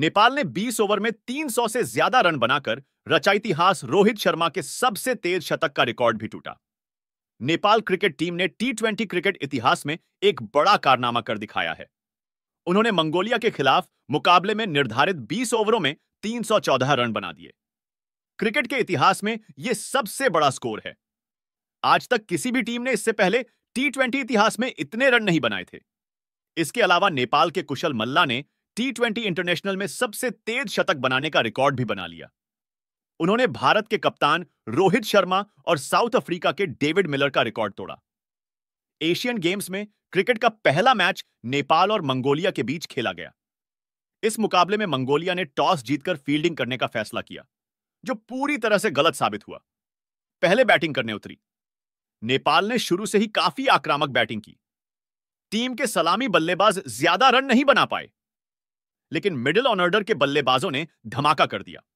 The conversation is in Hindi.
नेपाल ने 20 ओवर में 300 से ज्यादा रन बनाकर रचा इतिहास रोहित शर्मा के सबसे तेज शतक का रिकॉर्ड भी टूटा नेपाल क्रिकेट टीम ने टी ट्वेंटी क्रिकेट इतिहास में एक बड़ा कारनामा कर दिखाया है उन्होंने मंगोलिया के खिलाफ मुकाबले में निर्धारित 20 ओवरों में 314 रन बना दिए क्रिकेट के इतिहास में यह सबसे बड़ा स्कोर है आज तक किसी भी टीम ने इससे पहले टी इतिहास में इतने रन नहीं बनाए थे इसके अलावा नेपाल के कुशल मल्ला ने टी ट्वेंटी इंटरनेशनल में सबसे तेज शतक बनाने का रिकॉर्ड भी बना लिया उन्होंने भारत के कप्तान रोहित शर्मा और साउथ अफ्रीका के डेविड मिलर का रिकॉर्ड तोड़ा एशियन गेम्स में क्रिकेट का पहला मैच नेपाल और मंगोलिया के बीच खेला गया इस मुकाबले में मंगोलिया ने टॉस जीतकर फील्डिंग करने का फैसला किया जो पूरी तरह से गलत साबित हुआ पहले बैटिंग करने उतरी नेपाल ने शुरू से ही काफी आक्रामक बैटिंग की टीम के सलामी बल्लेबाज ज्यादा रन नहीं बना पाए लेकिन मिडिल ऑन ऑर्डर के बल्लेबाजों ने धमाका कर दिया